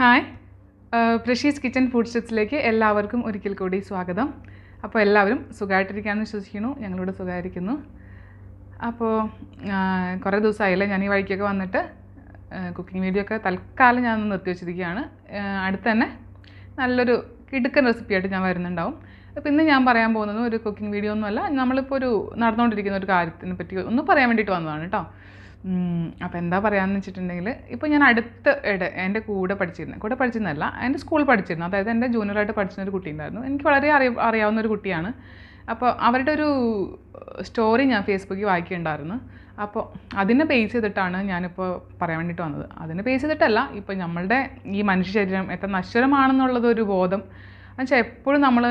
hi പ്രഷീസ് kitchen food സ്റ്റിപ്സിലേക്ക് എല്ലാവർക്കും ഒരിക്കൽ കൂടി സ്വാഗതം അപ്പോൾ എല്ലാവരും സുഖമായിട്ടിരിക്കാമെന്ന് വിശ്വസിക്കുന്നു ഞങ്ങളോട് സുഖമായിരിക്കുന്നു അപ്പോൾ കുറേ ദിവസമായില്ലേ ഞാൻ ഈ വഴിക്കൊക്കെ വന്നിട്ട് കുക്കിംഗ് വീഡിയോ ഒക്കെ തൽക്കാലം ഞാൻ നിർത്തി വെച്ചിരിക്കുകയാണ് അടുത്ത് തന്നെ നല്ലൊരു കിടുക്കൻ റെസിപ്പിയായിട്ട് ഞാൻ വരുന്നുണ്ടാവും അപ്പോൾ ഇന്ന് ഞാൻ പറയാൻ പോകുന്നത് ഒരു കുക്കിംഗ് വീഡിയോ ഒന്നുമല്ല നമ്മളിപ്പോൾ ഒരു നടന്നുകൊണ്ടിരിക്കുന്ന ഒരു കാര്യത്തിനെ പറ്റി ഒന്ന് പറയാൻ വേണ്ടിയിട്ട് വന്നതാണ് കേട്ടോ അപ്പോൾ എന്താ പറയുകയെന്ന് വെച്ചിട്ടുണ്ടെങ്കിൽ ഇപ്പോൾ ഞാൻ അടുത്ത ഇടെ എൻ്റെ കൂടെ പഠിച്ചിരുന്ന കൂടെ പഠിച്ചിരുന്നല്ല എൻ്റെ സ്കൂൾ പഠിച്ചിരുന്നു അതായത് എൻ്റെ ജൂനിയറായിട്ട് പഠിച്ചിരുന്ന ഒരു കുട്ടി ഉണ്ടായിരുന്നു എനിക്ക് വളരെ അറിയ അറിയാവുന്ന ഒരു കുട്ടിയാണ് അപ്പോൾ അവരുടെ ഒരു സ്റ്റോറി ഞാൻ ഫേസ്ബുക്കിൽ വായിക്കുന്നുണ്ടായിരുന്നു അപ്പോൾ അതിനെ ബേസ് ചെയ്തിട്ടാണ് ഞാനിപ്പോൾ പറയാൻ വേണ്ടിയിട്ട് വന്നത് അതിനെ ബേസ് ചെയ്തിട്ടല്ല ഇപ്പോൾ നമ്മളുടെ ഈ മനുഷ്യ ശരീരം എത്ര നശ്വരമാണെന്നുള്ളതൊരു ബോധം എന്നുവെച്ചാൽ എപ്പോഴും നമ്മൾ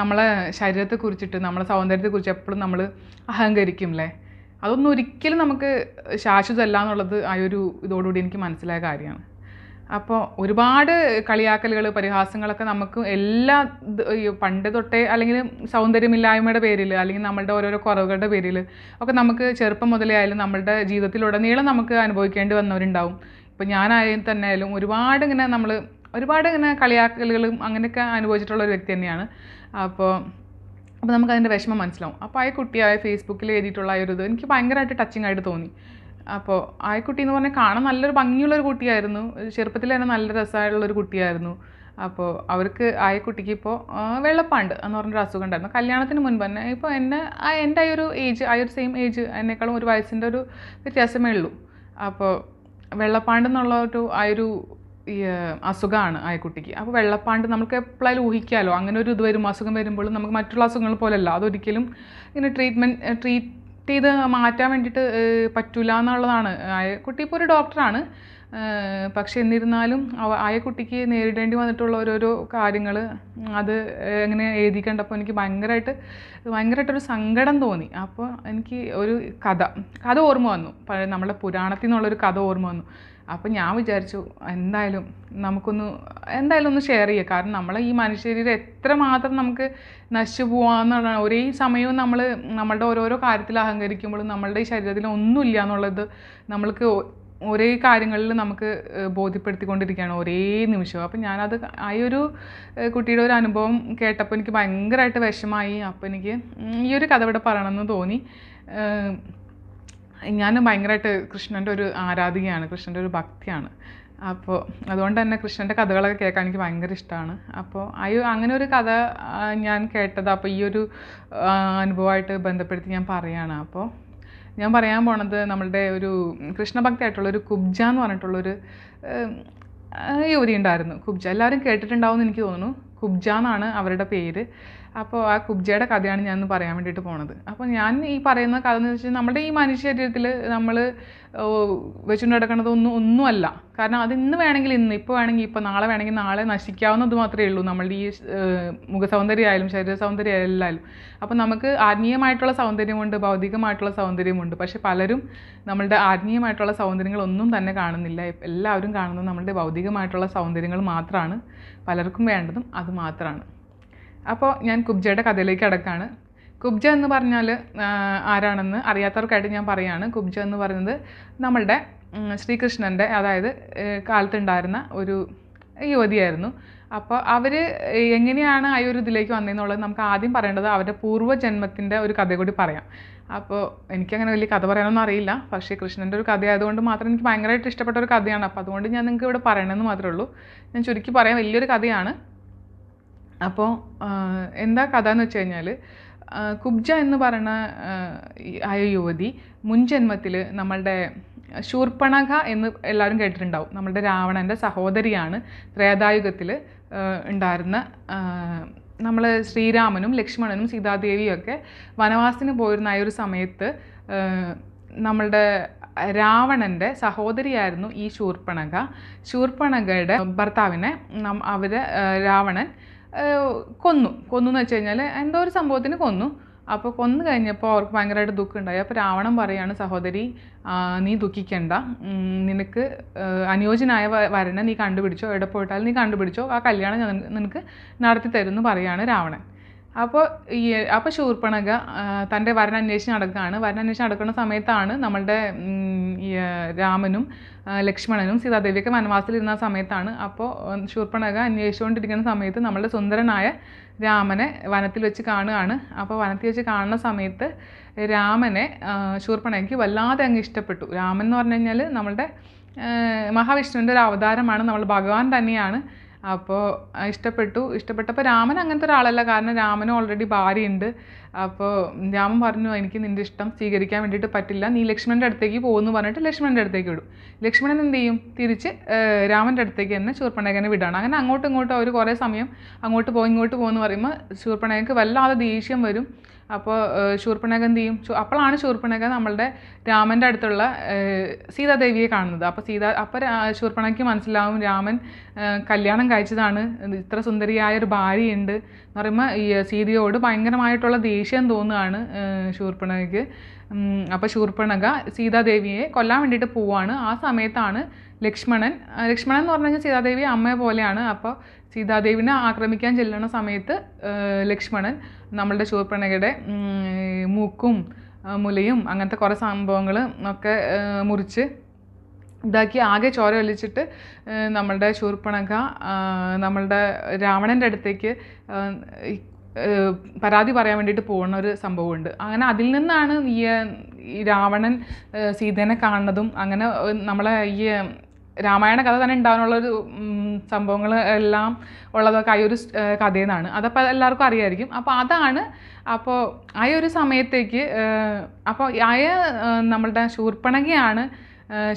നമ്മളെ ശരീരത്തെക്കുറിച്ചിട്ട് നമ്മളെ സൗന്ദര്യത്തെക്കുറിച്ച് എപ്പോഴും നമ്മൾ അഹങ്കരിക്കും അല്ലേ അതൊന്നും ഒരിക്കലും നമുക്ക് ശാശ്വതമല്ല എന്നുള്ളത് ആ ഒരു ഇതോടുകൂടി എനിക്ക് മനസ്സിലായ കാര്യമാണ് അപ്പോൾ ഒരുപാട് കളിയാക്കലുകൾ പരിഹാസങ്ങളൊക്കെ നമുക്ക് എല്ലാ പണ്ട് തൊട്ടേ അല്ലെങ്കിൽ സൗന്ദര്യമില്ലായ്മയുടെ പേരിൽ അല്ലെങ്കിൽ നമ്മളുടെ ഓരോരോ കുറവുകളുടെ പേരിൽ ഒക്കെ നമുക്ക് ചെറുപ്പം മുതലേ ആയാലും നമ്മളുടെ ജീവിതത്തിലുടനീളം നമുക്ക് അനുഭവിക്കേണ്ടി വന്നവരുണ്ടാവും ഇപ്പോൾ ഞാനായാലും തന്നെ ആയാലും ഒരുപാട് ഇങ്ങനെ നമ്മൾ ഒരുപാട് ഇങ്ങനെ കളിയാക്കലുകളും അങ്ങനെയൊക്കെ അനുഭവിച്ചിട്ടുള്ള ഒരു വ്യക്തി തന്നെയാണ് അപ്പോൾ അപ്പോൾ നമുക്ക് അതിൻ്റെ വിഷമം മനസ്സിലാവും അപ്പോൾ ആ ആ ഫേസ്ബുക്കിൽ എഴുതിയിട്ടുള്ള ആ ഒരു ഇത് എനിക്ക് ഭയങ്കരമായിട്ട് ടച്ചിങ് ആയിട്ട് തോന്നി അപ്പോൾ ആ കുട്ടി എന്ന് പറഞ്ഞാൽ കാണാൻ നല്ലൊരു ഭംഗിയുള്ളൊരു കുട്ടിയായിരുന്നു ചെറുപ്പത്തിൽ തന്നെ നല്ല രസമായുള്ളൊരു കുട്ടിയായിരുന്നു അപ്പോൾ അവർക്ക് ആ കുട്ടിക്ക് ഇപ്പോൾ വെള്ളപ്പാണ്ട് എന്ന് പറഞ്ഞൊരു അസുഖം ഉണ്ടായിരുന്നു കല്യാണത്തിന് മുൻപ് തന്നെ ഇപ്പോൾ എന്നെ ആ എൻ്റെ ആ ഒരു ഏജ് ആ ഒരു സെയിം ഏജ് എന്നേക്കാളും ഒരു വയസ്സിൻ്റെ ഒരു വ്യത്യാസമേ ഉള്ളൂ അപ്പോൾ വെള്ളപ്പാണ്ട് എന്നുള്ള ഒരു ആ ഒരു ഈ അസുഖമാണ് ആ കുട്ടിക്ക് അപ്പോൾ വെള്ളപ്പാണ്ട് നമുക്ക് എപ്പോഴായാലും ഊഹിക്കാമല്ലോ അങ്ങനെ ഒരു ഇത് വരും അസുഖം വരുമ്പോഴും നമുക്ക് മറ്റുള്ള അസുഖങ്ങൾ പോലെയല്ല അതൊരിക്കലും ഇങ്ങനെ ട്രീറ്റ്മെൻറ്റ് ട്രീറ്റ് ചെയ്ത് മാറ്റാൻ വേണ്ടിയിട്ട് പറ്റൂല എന്നുള്ളതാണ് ആയ കുട്ടി ഇപ്പോൾ ഒരു ഡോക്ടറാണ് പക്ഷേ എന്നിരുന്നാലും ആയ കുട്ടിക്ക് നേരിടേണ്ടി വന്നിട്ടുള്ള ഓരോരോ കാര്യങ്ങൾ അത് എങ്ങനെ എഴുതി കണ്ടപ്പോൾ എനിക്ക് ഭയങ്കരമായിട്ട് ഭയങ്കരമായിട്ടൊരു സങ്കടം തോന്നി അപ്പോൾ എനിക്ക് ഒരു കഥ കഥ ഓർമ്മ വന്നു നമ്മുടെ പുരാണത്തിൽ നിന്നുള്ളൊരു കഥ ഓർമ്മ വന്നു അപ്പം ഞാൻ വിചാരിച്ചു എന്തായാലും നമുക്കൊന്ന് എന്തായാലും ഒന്ന് ഷെയർ ചെയ്യുക കാരണം നമ്മളെ ഈ മനുഷ്യരീരം എത്ര മാത്രം നമുക്ക് നശിച്ചു പോകാമെന്നുള്ളതാണ് ഒരേ സമയവും നമ്മൾ നമ്മളുടെ ഓരോരോ കാര്യത്തിൽ അഹങ്കരിക്കുമ്പോഴും നമ്മളുടെ ഈ ശരീരത്തിൽ ഒന്നുമില്ല എന്നുള്ളത് നമ്മൾക്ക് ഒരേ കാര്യങ്ങളിൽ നമുക്ക് ബോധ്യപ്പെടുത്തിക്കൊണ്ടിരിക്കുകയാണ് ഒരേ നിമിഷം അപ്പം ഞാനത് ആ ഒരു കുട്ടിയുടെ ഒരു അനുഭവം കേട്ടപ്പോൾ എനിക്ക് ഭയങ്കരമായിട്ട് വിഷമായി അപ്പോൾ എനിക്ക് ഈ ഒരു കഥ ഇവിടെ പറയണമെന്ന് തോന്നി ഞാൻ ഭയങ്കരമായിട്ട് കൃഷ്ണൻ്റെ ഒരു ആരാധികയാണ് കൃഷ്ണൻ്റെ ഒരു ഭക്തിയാണ് അപ്പോൾ അതുകൊണ്ട് തന്നെ കൃഷ്ണൻ്റെ കഥകളൊക്കെ കേൾക്കാൻ എനിക്ക് ഭയങ്കര ഇഷ്ടമാണ് അപ്പോൾ ആ അങ്ങനെ ഒരു കഥ ഞാൻ കേട്ടത് അപ്പോൾ ഈ ഒരു അനുഭവമായിട്ട് ബന്ധപ്പെടുത്തി ഞാൻ പറയുകയാണ് അപ്പോൾ ഞാൻ പറയാൻ പോണത് നമ്മളുടെ ഒരു കൃഷ്ണഭക്തിയായിട്ടുള്ള ഒരു കുബ്ജ എന്ന് പറഞ്ഞിട്ടുള്ളൊരു യുവതി ഉണ്ടായിരുന്നു കുബ്ജ എല്ലാവരും കേട്ടിട്ടുണ്ടാവും എന്ന് എനിക്ക് തോന്നുന്നു കുബ്ജ എന്നാണ് അവരുടെ പേര് അപ്പോൾ ആ കുബ്ജയുടെ കഥയാണ് ഞാൻ പറയാൻ വേണ്ടിയിട്ട് പോണത് അപ്പോൾ ഞാൻ ഈ പറയുന്ന കഥ എന്ന് വെച്ചാൽ നമ്മുടെ ഈ മനുഷ്യ ശരീരത്തിൽ നമ്മൾ വെച്ചുകൊണ്ട് കിടക്കുന്നത് ഒന്നും ഒന്നുമല്ല കാരണം അത് ഇന്ന് വേണമെങ്കിൽ ഇന്ന് ഇപ്പോൾ വേണമെങ്കിൽ ഇപ്പോൾ നാളെ വേണമെങ്കിൽ നാളെ നശിക്കാവുന്നത് മാത്രമേ ഉള്ളൂ നമ്മളുടെ ഈ മുഖസൗന്ദര്യമായാലും ശരീര സൗന്ദര്യം ആയാലും അപ്പോൾ നമുക്ക് ആത്മീയമായിട്ടുള്ള സൗന്ദര്യമുണ്ട് ഭൗതികമായിട്ടുള്ള സൗന്ദര്യമുണ്ട് പക്ഷേ പലരും നമ്മളുടെ ആത്മീയമായിട്ടുള്ള ഒന്നും തന്നെ കാണുന്നില്ല എല്ലാവരും കാണുന്നത് നമ്മളുടെ ഭൗതികമായിട്ടുള്ള സൗന്ദര്യങ്ങൾ മാത്രമാണ് പലർക്കും വേണ്ടതും അത് മാത്രമാണ് അപ്പോൾ ഞാൻ കുബ്ജയുടെ കഥയിലേക്ക് അടക്കാണ് കുബ്ജ എന്ന് പറഞ്ഞാൽ ആരാണെന്ന് അറിയാത്തവർക്കായിട്ട് ഞാൻ പറയുകയാണ് കുബ്ജ എന്ന് പറയുന്നത് നമ്മളുടെ ശ്രീകൃഷ്ണൻ്റെ അതായത് കാലത്തുണ്ടായിരുന്ന ഒരു യുവതിയായിരുന്നു അപ്പോൾ അവർ എങ്ങനെയാണ് ആ ഒരു ഇതിലേക്ക് വന്നതെന്നുള്ളത് നമുക്ക് ആദ്യം പറയേണ്ടത് അവരുടെ പൂർവ്വജന്മത്തിൻ്റെ ഒരു കഥ കൂടി പറയാം അപ്പോൾ എനിക്കങ്ങനെ വലിയ കഥ പറയാനൊന്നും അറിയില്ല പക്ഷേ കൃഷ്ണൻ്റെ ഒരു കഥ ആയതുകൊണ്ട് മാത്രം എനിക്ക് ഭയങ്കരമായിട്ട് ഇഷ്ടപ്പെട്ട ഒരു കഥയാണ് അപ്പോൾ അതുകൊണ്ട് ഞാൻ നിങ്ങൾക്ക് ഇവിടെ പറയണമെന്ന് മാത്രമേ ഉള്ളൂ ഞാൻ ചുരുക്കി പറയാൻ വലിയൊരു കഥയാണ് അപ്പോൾ എന്താ കഥ എന്ന് വെച്ച് കഴിഞ്ഞാൽ കുബ്ജ എന്ന് പറയുന്ന ആയ യുവതി മുൻ ജന്മത്തിൽ നമ്മളുടെ ശൂർപ്പണഖ എന്ന് എല്ലാവരും കേട്ടിട്ടുണ്ടാവും നമ്മളുടെ രാവണൻ്റെ സഹോദരിയാണ് ത്രേതായുഗത്തിൽ ഉണ്ടായിരുന്ന നമ്മൾ ശ്രീരാമനും ലക്ഷ്മണനും സീതാദേവിയൊക്കെ വനവാസത്തിന് പോയിരുന്ന ആ ഒരു സമയത്ത് നമ്മളുടെ രാവണൻ്റെ സഹോദരിയായിരുന്നു ഈ ശൂർപ്പണക ശൂർപ്പണകയുടെ ഭർത്താവിനെ നം അവർ രാവണൻ കൊന്നു കൊന്നു എന്ന് വെച്ച് കഴിഞ്ഞാൽ എന്തോ ഒരു സംഭവത്തിന് കൊന്നു അപ്പോൾ കൊന്നു കഴിഞ്ഞപ്പോൾ അവർക്ക് ഭയങ്കരമായിട്ട് ദുഃഖമുണ്ടായി അപ്പോൾ രാവണൻ പറയാണ് സഹോദരി നീ ദുഃഖിക്കണ്ട നിനക്ക് അനുയോജ്യനായ വരനെ നീ കണ്ടുപിടിച്ചോ എവിടെ പോയിട്ടാലും നീ കണ്ടുപിടിച്ചോ ആ കല്യാണം നിനക്ക് നടത്തി തരുമെന്ന് പറയാണ് രാവണൻ അപ്പോൾ ഈ അപ്പോൾ ശൂർപ്പണക തൻ്റെ വരൻ അന്വേഷിച്ച് നടക്കുകയാണ് വരൻ നടക്കുന്ന സമയത്താണ് നമ്മളുടെ രാമനും ലക്ഷ്മണനും സീതാദേവിയൊക്കെ വനവാസത്തിലിരുന്ന സമയത്താണ് അപ്പോൾ ശൂർപ്പണക അന്വേഷിച്ചുകൊണ്ടിരിക്കുന്ന സമയത്ത് നമ്മളുടെ സുന്ദരനായ രാമനെ വനത്തിൽ വെച്ച് കാണുകയാണ് അപ്പോൾ വനത്തിൽ വെച്ച് കാണുന്ന സമയത്ത് രാമനെ ശൂർപ്പണകയ്ക്ക് വല്ലാതെ അങ്ങ് ഇഷ്ടപ്പെട്ടു രാമൻ എന്ന് പറഞ്ഞു കഴിഞ്ഞാൽ നമ്മളുടെ മഹാവിഷ്ണുവിൻ്റെ ഒരു അവതാരമാണ് നമ്മൾ ഭഗവാൻ തന്നെയാണ് അപ്പോൾ ഇഷ്ടപ്പെട്ടു ഇഷ്ടപ്പെട്ടപ്പോൾ രാമൻ അങ്ങനത്തെ ഒരാളല്ല കാരണം രാമന് ഓൾറെഡി ഭാര്യയുണ്ട് അപ്പോൾ രാമൻ പറഞ്ഞു എനിക്ക് നിൻ്റെ ഇഷ്ടം സ്വീകരിക്കാൻ വേണ്ടിയിട്ട് പറ്റില്ല നീ ലക്ഷ്മണൻ്റെ അടുത്തേക്ക് പോകുമെന്ന് പറഞ്ഞിട്ട് ലക്ഷ്മണൻ്റെ അടുത്തേക്ക് വിടും ലക്ഷ്മണൻ എന്ത് ചെയ്യും തിരിച്ച് രാമൻ്റെ അടുത്തേക്ക് തന്നെ ശൂർപ്പണേഖനെ വിടാണ് അങ്ങനെ അങ്ങോട്ടും ഇങ്ങോട്ടും അവർ കുറേ സമയം അങ്ങോട്ട് പോയി ഇങ്ങോട്ട് പോകുമെന്ന് പറയുമ്പോൾ ശൂർപ്പണേഖക്ക് വല്ലാതെ ദേഷ്യം വരും അപ്പോൾ ശൂർപ്പണഖ എന്ത് ചെയ്യും അപ്പോഴാണ് ശൂർപ്പണഖ നമ്മളുടെ രാമൻ്റെ അടുത്തുള്ള സീതാദേവിയെ കാണുന്നത് അപ്പോൾ സീതാ അപ്പോൾ ശൂർപ്പണയ്ക്ക് മനസ്സിലാവും രാമൻ കല്യാണം കഴിച്ചതാണ് ഇത്ര സുന്ദരിയായ ഒരു ഭാര്യയുണ്ട് എന്ന് പറയുമ്പോൾ ഈ സീതയോട് ഭയങ്കരമായിട്ടുള്ള ദേഷ്യം തോന്നുകയാണ് ശൂർപ്പണയ്ക്ക് അപ്പോൾ ശൂർപ്പണക സീതാദേവിയെ കൊല്ലാൻ വേണ്ടിയിട്ട് പോവാണ് ആ സമയത്താണ് ലക്ഷ്മണൻ ലക്ഷ്മണൻ എന്ന് പറഞ്ഞു കഴിഞ്ഞാൽ സീതാദേവി അമ്മയെ പോലെയാണ് അപ്പോൾ സീതാദേവിനെ ആക്രമിക്കാൻ ചെല്ലുന്ന സമയത്ത് ലക്ഷ്മണൻ നമ്മളുടെ ശൂർപ്പണകയുടെ മൂക്കും മുലയും അങ്ങനത്തെ കുറേ സംഭവങ്ങൾ ഒക്കെ മുറിച്ച് ഇതാക്കി ആകെ ചോര ഒലിച്ചിട്ട് നമ്മളുടെ ശൂർപ്പണക നമ്മളുടെ രാവണൻ്റെ അടുത്തേക്ക് പരാതി പറയാൻ വേണ്ടിയിട്ട് പോകുന്ന ഒരു സംഭവമുണ്ട് അങ്ങനെ അതിൽ നിന്നാണ് ഈ രാവണൻ സീതേനെ കാണുന്നതും അങ്ങനെ നമ്മളെ ഈ രാമായണ കഥ തന്നെ ഉണ്ടാകാനുള്ളൊരു ഒരു സംഭവങ്ങൾ എല്ലാം ഉള്ളതൊക്കെ ആയൊരു ഒരു കഥയിൽ നിന്നാണ് അതപ്പോൾ എല്ലാവർക്കും അറിയായിരിക്കും അപ്പോൾ അതാണ് അപ്പോൾ ആ ഒരു സമയത്തേക്ക് അപ്പോൾ ആയ നമ്മളുടെ ശൂർപ്പണകയാണ്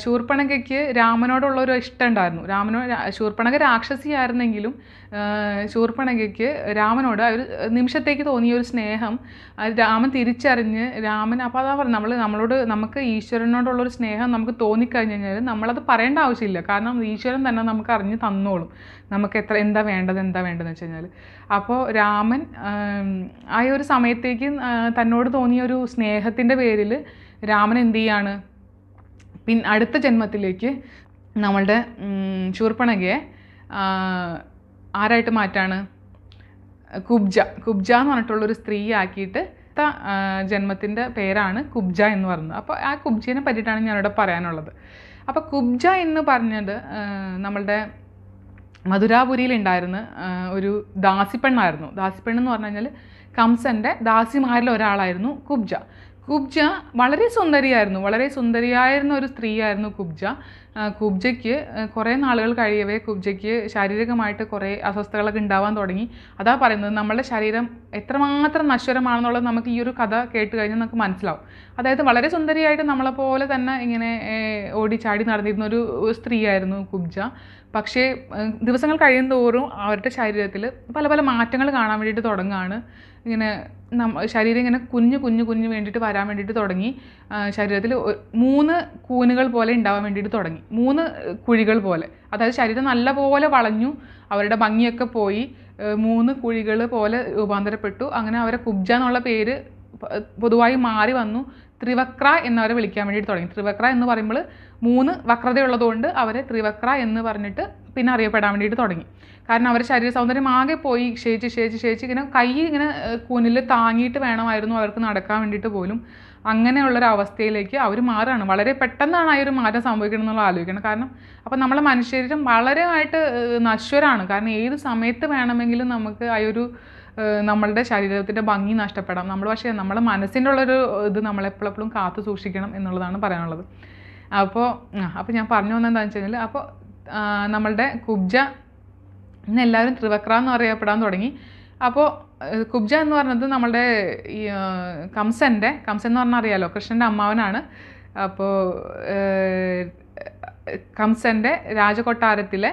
ശൂർപ്പണകയ്ക്ക് രാമനോടുള്ള ഒരു ഇഷ്ടം ഉണ്ടായിരുന്നു രാമനോ ശൂർപ്പണക രാക്ഷസിയായിരുന്നെങ്കിലും ശൂർപ്പണകയ്ക്ക് രാമനോട് ഒരു നിമിഷത്തേക്ക് തോന്നിയ ഒരു സ്നേഹം രാമൻ തിരിച്ചറിഞ്ഞ് രാമൻ അപ്പോൾ അതാ പറഞ്ഞു നമ്മൾ നമ്മളോട് നമുക്ക് ഈശ്വരനോടുള്ളൊരു സ്നേഹം നമുക്ക് തോന്നിക്കഴിഞ്ഞ് കഴിഞ്ഞാൽ നമ്മളത് പറയേണ്ട ആവശ്യമില്ല കാരണം ഈശ്വരൻ തന്നെ നമുക്ക് അറിഞ്ഞ് തന്നോളും നമുക്ക് എത്ര എന്താ വേണ്ടത് എന്താ വേണ്ടതെന്ന് വെച്ച് കഴിഞ്ഞാൽ അപ്പോൾ രാമൻ ആ ഒരു സമയത്തേക്ക് തന്നോട് തോന്നിയ ഒരു സ്നേഹത്തിൻ്റെ പേരിൽ രാമൻ എന്ത് ചെയ്യാണ് പിൻ അടുത്ത ജന്മത്തിലേക്ക് നമ്മളുടെ ശൂർപ്പണകയെ ആരായിട്ട് മാറ്റാണ് കുബ്ജ കുബ്ജ എന്ന് പറഞ്ഞിട്ടുള്ളൊരു സ്ത്രീ ആക്കിയിട്ട് ജന്മത്തിൻ്റെ പേരാണ് കുബ്ജ എന്ന് പറയുന്നത് അപ്പോൾ ആ കുബ്ജയെ പറ്റിയിട്ടാണ് ഞാനിവിടെ പറയാനുള്ളത് അപ്പോൾ കുബ്ജ എന്ന് പറഞ്ഞത് നമ്മളുടെ മധുരാപുരിയിലുണ്ടായിരുന്ന ഒരു ദാസിപ്പെണ്ണായിരുന്നു ദാസിപ്പെണ്ണെന്ന് എന്ന് പറഞ്ഞു കഴിഞ്ഞാൽ കംസൻ്റെ ദാസിമാരിൽ ഒരാളായിരുന്നു കുബ്ജ കുബ്ജ വളരെ സുന്ദരിയായിരുന്നു വളരെ സുന്ദരിയായിരുന്ന ഒരു സ്ത്രീയായിരുന്നു കുബ്ജ കുബ്ജയ്ക്ക് കുറേ നാളുകൾ കഴിയവേ കുബ്ജയ്ക്ക് ശാരീരികമായിട്ട് കുറേ അസ്വസ്ഥതകളൊക്കെ ഉണ്ടാവാൻ തുടങ്ങി അതാ പറയുന്നത് നമ്മുടെ ശരീരം എത്രമാത്രം നശ്വരമാണെന്നുള്ളത് നമുക്ക് ഈ ഒരു കഥ കേട്ട് കഴിഞ്ഞാൽ നമുക്ക് മനസ്സിലാവും അതായത് വളരെ സുന്ദരിയായിട്ട് നമ്മളെപ്പോലെ തന്നെ ഇങ്ങനെ ഓടിച്ചാടി നടന്നിരുന്ന ഒരു സ്ത്രീയായിരുന്നു കുബ്ജ പക്ഷേ ദിവസങ്ങൾ കഴിയും തോറും അവരുടെ ശരീരത്തിൽ പല പല മാറ്റങ്ങൾ കാണാൻ വേണ്ടിയിട്ട് തുടങ്ങുകയാണ് ഇങ്ങനെ നമ്മ ശരീരം ഇങ്ങനെ കുഞ്ഞു കുഞ്ഞു കുഞ്ഞു വേണ്ടിയിട്ട് വരാൻ വേണ്ടിയിട്ട് തുടങ്ങി ശരീരത്തിൽ മൂന്ന് കൂനുകൾ പോലെ ഉണ്ടാവാൻ വേണ്ടിയിട്ട് തുടങ്ങി മൂന്ന് കുഴികൾ പോലെ അതായത് ശരീരം നല്ലപോലെ വളഞ്ഞു അവരുടെ ഭംഗിയൊക്കെ പോയി മൂന്ന് കുഴികൾ പോലെ രൂപാന്തരപ്പെട്ടു അങ്ങനെ അവരെ കുബ്ജ എന്നുള്ള പേര് പൊതുവായി മാറി വന്നു ത്രിവക്ര എന്നവരെ വിളിക്കാൻ വേണ്ടിയിട്ട് തുടങ്ങി ത്രിവക്ര എന്ന് പറയുമ്പോൾ മൂന്ന് വക്രതയുള്ളതുകൊണ്ട് അവരെ ത്രിവക്ര എന്ന് പറഞ്ഞിട്ട് പിന്നെ അറിയപ്പെടാൻ വേണ്ടിയിട്ട് തുടങ്ങി കാരണം അവരുടെ ശരീര സൗന്ദര്യം ആകെ പോയി ക്ഷയിച്ച് ക്ഷയിച്ച് ക്ഷയിച്ച് ഇങ്ങനെ കൈ ഇങ്ങനെ കുനിൽ താങ്ങിയിട്ട് വേണമായിരുന്നു അവർക്ക് നടക്കാൻ വേണ്ടിയിട്ട് പോലും അങ്ങനെയുള്ളൊരു അവസ്ഥയിലേക്ക് അവർ മാറുകയാണ് വളരെ പെട്ടെന്നാണ് ആ ഒരു മാറ്റം സംഭവിക്കണം എന്നുള്ള ആലോചിക്കണം കാരണം അപ്പോൾ നമ്മളെ മനുഷ്യരും വളരെ ആയിട്ട് നശ്വരാണ് കാരണം ഏത് സമയത്ത് വേണമെങ്കിലും നമുക്ക് ആ ഒരു നമ്മളുടെ ശരീരത്തിൻ്റെ ഭംഗി നഷ്ടപ്പെടാം നമ്മൾ പക്ഷേ നമ്മളെ മനസ്സിൻ്റെ ഉള്ളൊരു ഇത് നമ്മളെപ്പോഴെപ്പോഴും കാത്തു സൂക്ഷിക്കണം എന്നുള്ളതാണ് പറയാനുള്ളത് അപ്പോൾ അപ്പോൾ ഞാൻ പറഞ്ഞു വന്നത് വെച്ച് കഴിഞ്ഞാൽ അപ്പോൾ നമ്മളുടെ കുബ്ജ ഇന്ന് എല്ലാവരും ത്രിവക്ര എന്ന് അറിയപ്പെടാൻ തുടങ്ങി അപ്പോൾ കുബ്ജ എന്ന് പറഞ്ഞത് നമ്മളുടെ ഈ കംസൻ്റെ കംസൻ എന്ന് പറഞ്ഞാൽ അറിയാലോ കൃഷ്ണൻ്റെ അമ്മാവനാണ് അപ്പോൾ കംസൻ്റെ രാജകൊട്ടാരത്തിലെ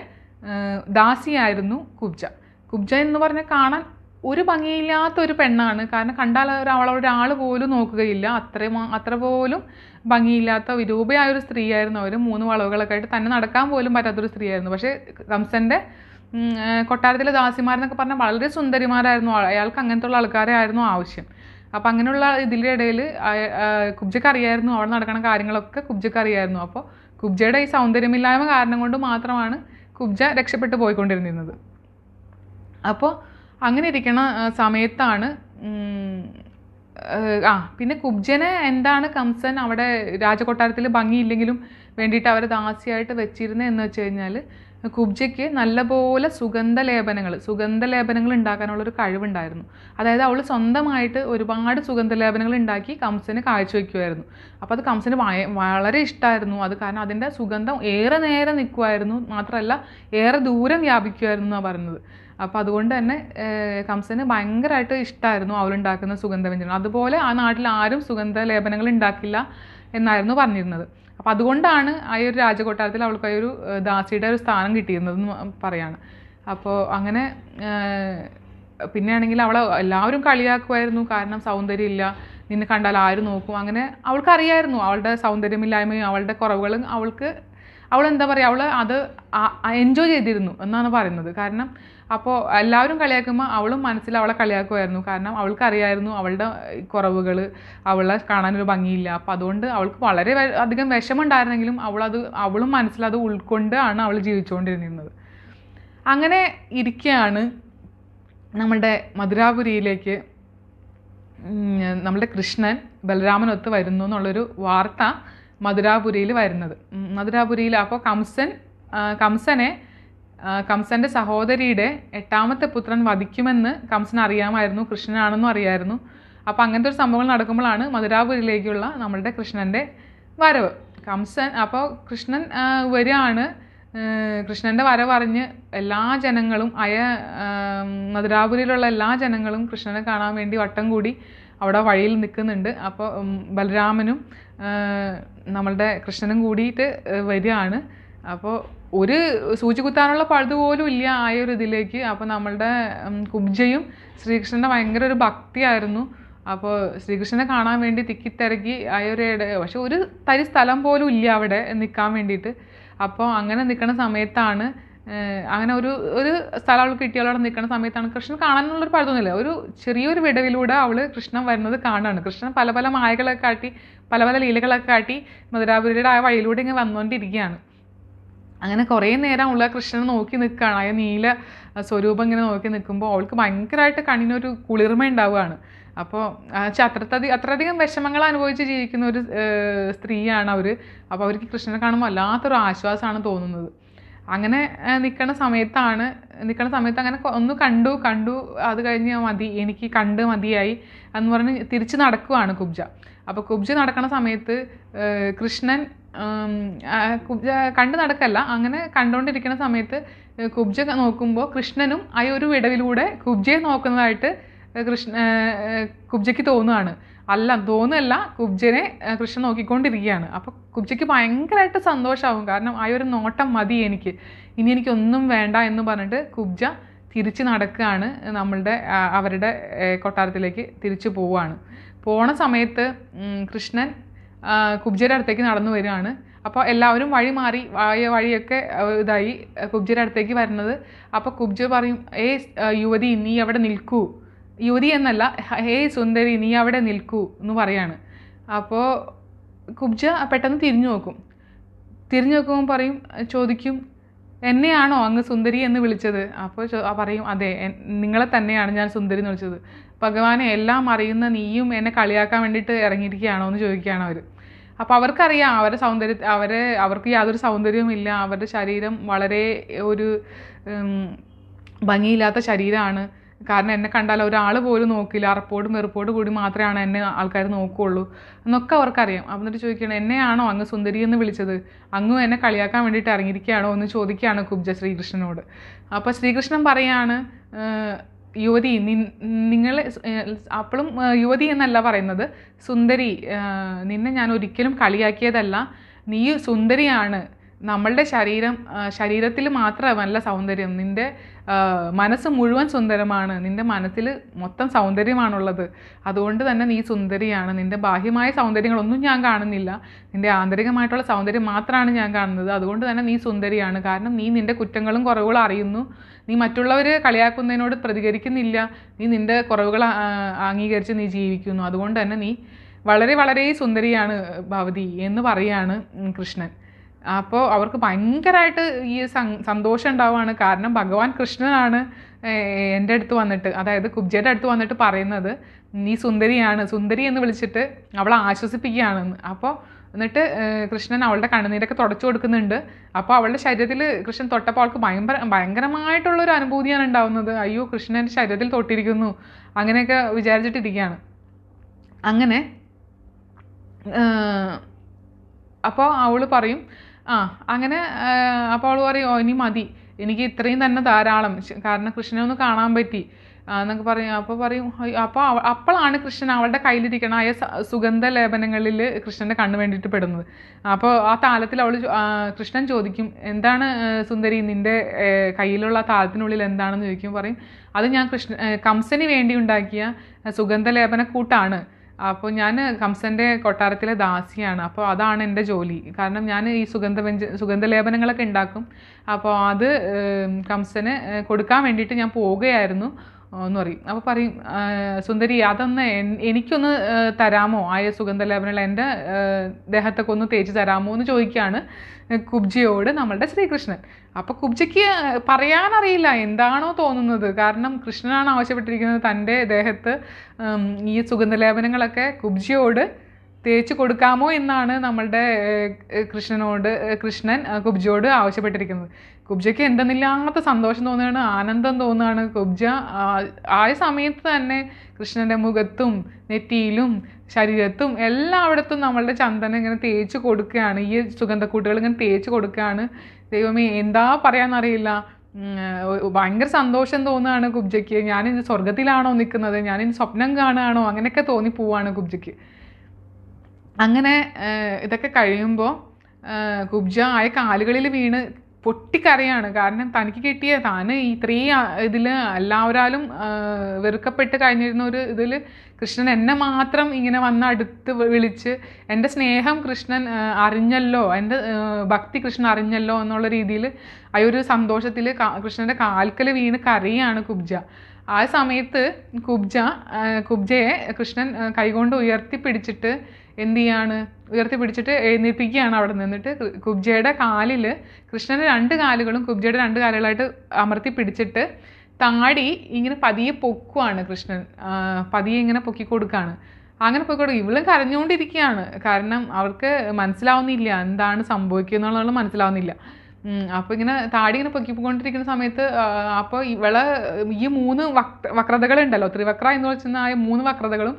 ദാസിയായിരുന്നു കുബ്ജ കുബ്ജ എന്ന് പറഞ്ഞാൽ കാണാൻ ഒരു ഭംഗിയില്ലാത്ത ഒരു പെണ്ണാണ് കാരണം കണ്ടാൽ ഒരാളൊരാൾ പോലും നോക്കുകയില്ല അത്ര അത്ര പോലും ഭംഗിയില്ലാത്ത വിരൂപയായ ഒരു സ്ത്രീയായിരുന്നു അവർ മൂന്ന് വളവുകളൊക്കെ ആയിട്ട് തന്നെ നടക്കാൻ പോലും പറ്റാത്തൊരു സ്ത്രീയായിരുന്നു പക്ഷേ കംസൻ്റെ കൊട്ടാരത്തിലെ ദാസിമാരെന്നൊക്കെ പറഞ്ഞാൽ വളരെ സുന്ദരിമാരായിരുന്നു അയാൾക്ക് അങ്ങനത്തെ ഉള്ള ആൾക്കാരെ ആയിരുന്നു ആവശ്യം അപ്പോൾ അങ്ങനെയുള്ള ഇതിൻ്റെ ഇടയിൽ കുബ്ജക്ക് അറിയായിരുന്നു അവിടെ നടക്കുന്ന കാര്യങ്ങളൊക്കെ കുബ്ജക്ക് അറിയായിരുന്നു അപ്പോൾ കുബ്ജയുടെ ഈ സൗന്ദര്യമില്ലായ്മ കാരണം കൊണ്ട് മാത്രമാണ് കുബ്ജ രക്ഷപ്പെട്ടു പോയിക്കൊണ്ടിരുന്നിരുന്നത് അപ്പോൾ അങ്ങനെ ഇരിക്കണ സമയത്താണ് ആ പിന്നെ കുബ്ജനെ എന്താണ് കംസൻ അവിടെ രാജകൊട്ടാരത്തിൽ ഭംഗിയില്ലെങ്കിലും വേണ്ടിയിട്ട് അവരെ ദാസിയായിട്ട് വെച്ചിരുന്നത് എന്ന് വെച്ച് കഴിഞ്ഞാൽ കുബ്ജയ്ക്ക് നല്ലപോലെ സുഗന്ധലേപനങ്ങൾ സുഗന്ധലേപനങ്ങൾ ഉണ്ടാക്കാനുള്ളൊരു കഴിവുണ്ടായിരുന്നു അതായത് അവൾ സ്വന്തമായിട്ട് ഒരുപാട് സുഗന്ധലേപനങ്ങൾ ഉണ്ടാക്കി കംസന് കാഴ്ചവെക്കുമായിരുന്നു അപ്പോൾ അത് കംസന് വളരെ ഇഷ്ടമായിരുന്നു അത് കാരണം അതിൻ്റെ സുഗന്ധം ഏറെ നേരെ നിൽക്കുമായിരുന്നു മാത്രമല്ല ഏറെ ദൂരം വ്യാപിക്കുമായിരുന്നു എന്നാണ് പറയുന്നത് അപ്പോൾ അതുകൊണ്ട് തന്നെ കംസന് ഭയങ്കരമായിട്ട് ഇഷ്ടമായിരുന്നു അവളുണ്ടാക്കുന്ന സുഗന്ധവ്യഞ്ജനം അതുപോലെ ആ നാട്ടിൽ ആരും സുഗന്ധ ലേപനങ്ങൾ ഉണ്ടാക്കില്ല എന്നായിരുന്നു പറഞ്ഞിരുന്നത് അപ്പോൾ അതുകൊണ്ടാണ് ആ ഒരു രാജകൊട്ടാരത്തിൽ അവൾക്ക് ആ ഒരു ദാസിയുടെ ഒരു സ്ഥാനം കിട്ടിയിരുന്നതെന്ന് പറയാണ് അപ്പോൾ അങ്ങനെ പിന്നെയാണെങ്കിൽ അവളെ എല്ലാവരും കളിയാക്കുമായിരുന്നു കാരണം സൗന്ദര്യമില്ല നിന്നെ കണ്ടാൽ ആരും നോക്കും അങ്ങനെ അവൾക്കറിയായിരുന്നു അവളുടെ സൗന്ദര്യമില്ലായ്മയും അവളുടെ കുറവുകളും അവൾക്ക് അവൾ എന്താ പറയുക അവൾ അത് എൻജോയ് ചെയ്തിരുന്നു എന്നാണ് പറയുന്നത് കാരണം അപ്പോൾ എല്ലാവരും കളിയാക്കുമ്പോൾ അവളും മനസ്സിൽ അവളെ കളിയാക്കുമായിരുന്നു കാരണം അവൾക്കറിയായിരുന്നു അവളുടെ കുറവുകൾ അവളെ കാണാനൊരു ഭംഗിയില്ല അപ്പോൾ അതുകൊണ്ട് അവൾക്ക് വളരെ അധികം വിഷമമുണ്ടായിരുന്നെങ്കിലും അവളത് അവളും മനസ്സിലത് ആണ് അവൾ ജീവിച്ചുകൊണ്ടിരുന്നത് അങ്ങനെ ഇരിക്കുകയാണ് നമ്മുടെ മധുരാപുരിയിലേക്ക് നമ്മുടെ കൃഷ്ണൻ ബലരാമനൊത്ത് വരുന്നു എന്നുള്ളൊരു വാർത്ത മധുരാപുരിയിൽ വരുന്നത് മധുരാപുരിയിൽ അപ്പോൾ കംസൻ കംസനെ കംസൻ്റെ സഹോദരിയുടെ എട്ടാമത്തെ പുത്രൻ വധിക്കുമെന്ന് കംസൻ അറിയാമായിരുന്നു കൃഷ്ണനാണെന്നും അറിയായിരുന്നു അപ്പോൾ അങ്ങനത്തെ ഒരു സംഭവങ്ങൾ നടക്കുമ്പോഴാണ് മധുരാപുരിയിലേക്കുള്ള നമ്മളുടെ കൃഷ്ണൻ്റെ വരവ് കംസൻ അപ്പോൾ കൃഷ്ണൻ വരികയാണ് കൃഷ്ണൻ്റെ വരവറിഞ്ഞ് എല്ലാ ജനങ്ങളും അയ മധുരാപുരിയിലുള്ള എല്ലാ ജനങ്ങളും കൃഷ്ണനെ കാണാൻ വേണ്ടി വട്ടം കൂടി അവിടെ വഴിയിൽ നിൽക്കുന്നുണ്ട് അപ്പോൾ ബലരാമനും നമ്മളുടെ കൃഷ്ണനും കൂടിയിട്ട് വരികയാണ് അപ്പോൾ ഒരു സൂചി കുത്താനുള്ള പഴുത് പോലും ഇല്ല ആ ഒരു ഇതിലേക്ക് അപ്പോൾ നമ്മളുടെ കുബ്ജയും ശ്രീകൃഷ്ണൻ്റെ ഭയങ്കര ഒരു ഭക്തിയായിരുന്നു അപ്പോൾ ശ്രീകൃഷ്ണനെ കാണാൻ വേണ്ടി തിക്കിത്തിരക്കി ഇട പക്ഷെ ഒരു തരി സ്ഥലം പോലും ഇല്ല അവിടെ നിൽക്കാൻ വേണ്ടിയിട്ട് അപ്പോൾ അങ്ങനെ നിൽക്കുന്ന സമയത്താണ് അങ്ങനെ ഒരു ഒരു സ്ഥലം അവൾ കിട്ടിയ അവിടെ നിൽക്കുന്ന സമയത്താണ് കൃഷ്ണൻ കാണാനുള്ളൊരു പഴുതൊന്നുമില്ല ഒരു ചെറിയൊരു വിടവിലൂടെ അവൾ കൃഷ്ണൻ വരുന്നത് കാണാണ് കൃഷ്ണൻ പല പല മായകളൊക്കെ കാട്ടി പല പല ലീലകളൊക്കെ കാട്ടി മധുരാപുരിയുടെ ആ വഴിയിലൂടെ ഇങ്ങനെ വന്നുകൊണ്ടിരിക്കുകയാണ് അങ്ങനെ കുറേ നേരം ഉള്ള കൃഷ്ണനെ നോക്കി നിൽക്കുകയാണ് ആ നീല സ്വരൂപം ഇങ്ങനെ നോക്കി നിൽക്കുമ്പോൾ അവൾക്ക് ഭയങ്കരമായിട്ട് കണ്ണിനൊരു കുളിർമ ഉണ്ടാവുകയാണ് അപ്പോൾ അത്രത്തധി അത്രയധികം വിഷമങ്ങൾ അനുഭവിച്ച് ജീവിക്കുന്ന ഒരു സ്ത്രീയാണ് അവർ അപ്പോൾ അവർക്ക് കൃഷ്ണനെ കാണുമ്പോൾ വല്ലാത്തൊരു ആശ്വാസമാണ് തോന്നുന്നത് അങ്ങനെ നിൽക്കണ സമയത്താണ് നിൽക്കണ സമയത്ത് അങ്ങനെ ഒന്ന് കണ്ടു കണ്ടു അത് കഴിഞ്ഞ് മതി എനിക്ക് കണ്ട് മതിയായി എന്ന് പറഞ്ഞ് തിരിച്ച് നടക്കുവാണ് കുബ്ജ അപ്പോൾ കുബ്ജ നടക്കണ സമയത്ത് കൃഷ്ണൻ കുബ്ജ കണ്ട് നടക്കല്ല അങ്ങനെ കണ്ടുകൊണ്ടിരിക്കുന്ന സമയത്ത് കുബ്ജ നോക്കുമ്പോൾ കൃഷ്ണനും ആ ഒരു വിടവിലൂടെ കുബ്ജയെ നോക്കുന്നതായിട്ട് കൃഷ്ണ കുബ്ജയ്ക്ക് തോന്നുകയാണ് അല്ല തോന്നുന്നല്ല കുബ്ജനെ കൃഷ്ണൻ നോക്കിക്കൊണ്ടിരിക്കുകയാണ് അപ്പോൾ കുബ്ജയ്ക്ക് ഭയങ്കരമായിട്ട് സന്തോഷമാവും കാരണം ആ ഒരു നോട്ടം മതി എനിക്ക് ഇനി എനിക്കൊന്നും വേണ്ട എന്ന് പറഞ്ഞിട്ട് കുബ്ജ തിരിച്ച് നടക്കുകയാണ് നമ്മളുടെ അവരുടെ കൊട്ടാരത്തിലേക്ക് തിരിച്ചു പോവുകയാണ് പോണ സമയത്ത് കൃഷ്ണൻ കുബ്ജയുടെ അടുത്തേക്ക് നടന്നു വരികയാണ് അപ്പോൾ എല്ലാവരും വഴി മാറി വഴിയൊക്കെ ഇതായി കുബ്ജയുടെ അടുത്തേക്ക് വരുന്നത് അപ്പോൾ കുബ്ജ പറയും ഏ യുവതി നീ അവിടെ നിൽക്കൂ യുവതി എന്നല്ല ഹേ സുന്ദരി നീ അവിടെ നിൽക്കൂ എന്ന് പറയാണ് അപ്പോൾ കുബ്ജ പെട്ടെന്ന് തിരിഞ്ഞു നോക്കും തിരിഞ്ഞു നോക്കുമ്പോൾ പറയും ചോദിക്കും എന്നെയാണോ അങ്ങ് സുന്ദരി എന്ന് വിളിച്ചത് അപ്പോൾ പറയും അതെ നിങ്ങളെ തന്നെയാണ് ഞാൻ സുന്ദരി എന്ന് വിളിച്ചത് ഭഗവാനെ എല്ലാം അറിയുന്ന നീയും എന്നെ കളിയാക്കാൻ വേണ്ടിയിട്ട് ഇറങ്ങിയിരിക്കുകയാണോ എന്ന് ചോദിക്കുകയാണ് അവർ അപ്പോൾ അവർക്കറിയാം അവരെ സൗന്ദര്യ അവരെ അവർക്ക് യാതൊരു സൗന്ദര്യവും ഇല്ല അവരുടെ ശരീരം വളരെ ഒരു ഭംഗിയില്ലാത്ത ശരീരമാണ് കാരണം എന്നെ കണ്ടാൽ ഒരാൾ പോലും നോക്കില്ല അറപ്പോടും വെറുപ്പോടും കൂടി മാത്രമാണ് എന്നെ ആൾക്കാർ നോക്കുകയുള്ളൂ എന്നൊക്കെ അവർക്കറിയാം അപ്പം എന്നിട്ട് ചോദിക്കണം എന്നെയാണോ അങ്ങ് സുന്ദരി എന്ന് വിളിച്ചത് അങ്ങും എന്നെ കളിയാക്കാൻ വേണ്ടിയിട്ട് ഇറങ്ങിയിരിക്കുകയാണോ എന്ന് ചോദിക്കുകയാണ് കുബ്ജ ശ്രീകൃഷ്ണനോട് അപ്പോൾ ശ്രീകൃഷ്ണൻ പറയാണ് യുവതി നിങ്ങൾ അപ്പോഴും യുവതി എന്നല്ല പറയുന്നത് സുന്ദരി നിന്നെ ഞാൻ ഒരിക്കലും കളിയാക്കിയതല്ല നീ സുന്ദരിയാണ് നമ്മളുടെ ശരീരം ശരീരത്തിൽ മാത്രമല്ല സൗന്ദര്യം നിൻ്റെ മനസ്സ് മുഴുവൻ സുന്ദരമാണ് നിൻ്റെ മനസ്സിൽ മൊത്തം സൗന്ദര്യമാണുള്ളത് അതുകൊണ്ട് തന്നെ നീ സുന്ദരിയാണ് നിൻ്റെ ബാഹ്യമായ സൗന്ദര്യങ്ങളൊന്നും ഞാൻ കാണുന്നില്ല നിൻ്റെ ആന്തരികമായിട്ടുള്ള സൗന്ദര്യം മാത്രമാണ് ഞാൻ കാണുന്നത് അതുകൊണ്ട് തന്നെ നീ സുന്ദരിയാണ് കാരണം നീ നിൻ്റെ കുറ്റങ്ങളും കുറവുകളും അറിയുന്നു നീ മറ്റുള്ളവർ കളിയാക്കുന്നതിനോട് പ്രതികരിക്കുന്നില്ല നീ നിൻ്റെ കുറവുകൾ അംഗീകരിച്ച് നീ ജീവിക്കുന്നു അതുകൊണ്ട് തന്നെ നീ വളരെ വളരെ സുന്ദരിയാണ് ഭവതി എന്ന് പറയാണ് കൃഷ്ണൻ അപ്പോൾ അവർക്ക് ഭയങ്കരമായിട്ട് ഈ സന്തോഷം ഉണ്ടാവുകയാണ് കാരണം ഭഗവാൻ കൃഷ്ണനാണ് എൻ്റെ അടുത്ത് വന്നിട്ട് അതായത് കുബ്ജയുടെ അടുത്ത് വന്നിട്ട് പറയുന്നത് നീ സുന്ദരിയാണ് സുന്ദരി എന്ന് വിളിച്ചിട്ട് അവളെ ആശ്വസിപ്പിക്കുകയാണെന്ന് അപ്പോൾ എന്നിട്ട് കൃഷ്ണൻ അവളുടെ കണ്ണുനീരൊക്കെ തുടച്ചു കൊടുക്കുന്നുണ്ട് അപ്പോൾ അവളുടെ ശരീരത്തിൽ കൃഷ്ണൻ തൊട്ടപ്പോൾ അവൾക്ക് ഭയങ്കര ഭയങ്കരമായിട്ടുള്ളൊരു അനുഭൂതിയാണ് ഉണ്ടാവുന്നത് അയ്യോ കൃഷ്ണൻ്റെ ശരീരത്തിൽ തൊട്ടിരിക്കുന്നു അങ്ങനെയൊക്കെ വിചാരിച്ചിട്ടിരിക്കുകയാണ് അങ്ങനെ അപ്പോൾ അവൾ പറയും ആ അങ്ങനെ അപ്പോൾ അവൾ പറയും ഓ ഇനി മതി എനിക്ക് ഇത്രയും തന്നെ ധാരാളം കാരണം കൃഷ്ണനെ ഒന്ന് കാണാൻ പറ്റി എന്നൊക്കെ പറയും അപ്പോൾ പറയും അപ്പോൾ അപ്പോഴാണ് കൃഷ്ണൻ അവളുടെ കയ്യിലിരിക്കണം ആയ സുഗന്ധ ലേപനങ്ങളിൽ കൃഷ്ണൻ്റെ കണ്ണു വേണ്ടിയിട്ട് പെടുന്നത് അപ്പോൾ ആ താലത്തിൽ അവൾ കൃഷ്ണൻ ചോദിക്കും എന്താണ് സുന്ദരി നിൻ്റെ കയ്യിലുള്ള താലത്തിനുള്ളിൽ എന്താണെന്ന് ചോദിക്കും പറയും അത് ഞാൻ കൃഷ്ണ കംസന് വേണ്ടി ഉണ്ടാക്കിയ സുഗന്ധ ലേപന കൂട്ടാണ് അപ്പോൾ ഞാൻ കംസൻ്റെ കൊട്ടാരത്തിലെ ദാസിയാണ് അപ്പോൾ അതാണ് എൻ്റെ ജോലി കാരണം ഞാൻ ഈ സുഗന്ധ വ്യഞ്ജ സുഗന്ധലേപനങ്ങളൊക്കെ ഉണ്ടാക്കും അപ്പോൾ അത് കംസന് കൊടുക്കാൻ വേണ്ടിയിട്ട് ഞാൻ പോവുകയായിരുന്നു എന്ന് പറയും അപ്പോൾ പറയും സുന്ദരി അതൊന്ന് എനിക്കൊന്ന് തരാമോ ആയ സുഗന്ധലേപനങ്ങൾ എൻ്റെ ദേഹത്തൊക്കെ ഒന്ന് തേച്ച് തരാമോ എന്ന് ചോദിക്കുകയാണ് കുബ്ജിയോട് നമ്മളുടെ ശ്രീകൃഷ്ണൻ അപ്പോൾ കുബ്ജയ്ക്ക് പറയാനറിയില്ല എന്താണോ തോന്നുന്നത് കാരണം കൃഷ്ണനാണ് ആവശ്യപ്പെട്ടിരിക്കുന്നത് തൻ്റെ ദേഹത്ത് ഈ സുഗന്ധലേപനങ്ങളൊക്കെ കുബ്ജിയോട് തേച്ച് കൊടുക്കാമോ എന്നാണ് നമ്മളുടെ കൃഷ്ണനോട് കൃഷ്ണൻ കുബ്ജയോട് ആവശ്യപ്പെട്ടിരിക്കുന്നത് കുബ്ജയ്ക്ക് എന്തെന്നില്ലാത്ത സന്തോഷം തോന്നുകയാണ് ആനന്ദം തോന്നുകയാണ് കുബ്ജ ആയ സമയത്ത് തന്നെ കൃഷ്ണൻ്റെ മുഖത്തും നെറ്റിയിലും ശരീരത്തും എല്ലായിടത്തും നമ്മളുടെ ചന്ദനം ഇങ്ങനെ തേച്ച് കൊടുക്കുകയാണ് ഈ സുഗന്ധക്കൂട്ടുകൾ ഇങ്ങനെ തേച്ച് കൊടുക്കുകയാണ് ദൈവമേ എന്താ അറിയില്ല ഭയങ്കര സന്തോഷം തോന്നുകയാണ് കുബ്ജയ്ക്ക് ഞാനിന്ന് സ്വർഗത്തിലാണോ നിൽക്കുന്നത് ഞാനിന്ന് സ്വപ്നം കാണുകയാണോ അങ്ങനെയൊക്കെ തോന്നി പോവാണ് കുബ്ജയ്ക്ക് അങ്ങനെ ഇതൊക്കെ കഴിയുമ്പോൾ കുബ്ജ ആയ കാലുകളിൽ വീണ് പൊട്ടിക്കറിയാണ് കാരണം തനിക്ക് കിട്ടിയ താന് ഇത്രയും ഇതിൽ എല്ലാവരാലും വെറുക്കപ്പെട്ട് കഴിഞ്ഞിരുന്ന ഒരു ഇതിൽ കൃഷ്ണൻ എന്നെ മാത്രം ഇങ്ങനെ വന്ന് അടുത്ത് വിളിച്ച് എൻ്റെ സ്നേഹം കൃഷ്ണൻ അറിഞ്ഞല്ലോ എൻ്റെ ഭക്തി കൃഷ്ണൻ അറിഞ്ഞല്ലോ എന്നുള്ള രീതിയിൽ ആ ഒരു സന്തോഷത്തിൽ കൃഷ്ണൻ്റെ കാൽക്കൽ വീണ് കറിയാണ് കുബ്ജ ആ സമയത്ത് കുബ്ജ കുബ്ജയെ കൃഷ്ണൻ കൈകൊണ്ട് ഉയർത്തി പിടിച്ചിട്ട് എന്ത് ചെയ്യാണ് ഉയർത്തി പിടിച്ചിട്ട് എഴുന്നേൽപ്പിക്കുകയാണ് അവിടെ നിന്നിട്ട് കുബ്ജയുടെ കാലിൽ കൃഷ്ണൻ്റെ രണ്ട് കാലുകളും കുബ്ജയുടെ രണ്ട് കാലുകളായിട്ട് അമർത്തി പിടിച്ചിട്ട് താടി ഇങ്ങനെ പതിയെ പൊക്കുവാണ് കൃഷ്ണൻ പതിയെ ഇങ്ങനെ പൊക്കി കൊടുക്കുകയാണ് അങ്ങനെ പോയിക്കോട്ടെ ഇവളും കരഞ്ഞുകൊണ്ടിരിക്കുകയാണ് കാരണം അവർക്ക് മനസ്സിലാവുന്നില്ല എന്താണ് സംഭവിക്കുക മനസ്സിലാവുന്നില്ല അപ്പോൾ ഇങ്ങനെ താടി ഇങ്ങനെ പൊക്കിക്കൊണ്ടിരിക്കുന്ന സമയത്ത് അപ്പോൾ ഇവളെ ഈ മൂന്ന് വക്രതകളുണ്ടല്ലോ ത്രിവക്ര എന്ന് വെച്ചാൽ ആ മൂന്ന് വക്രതകളും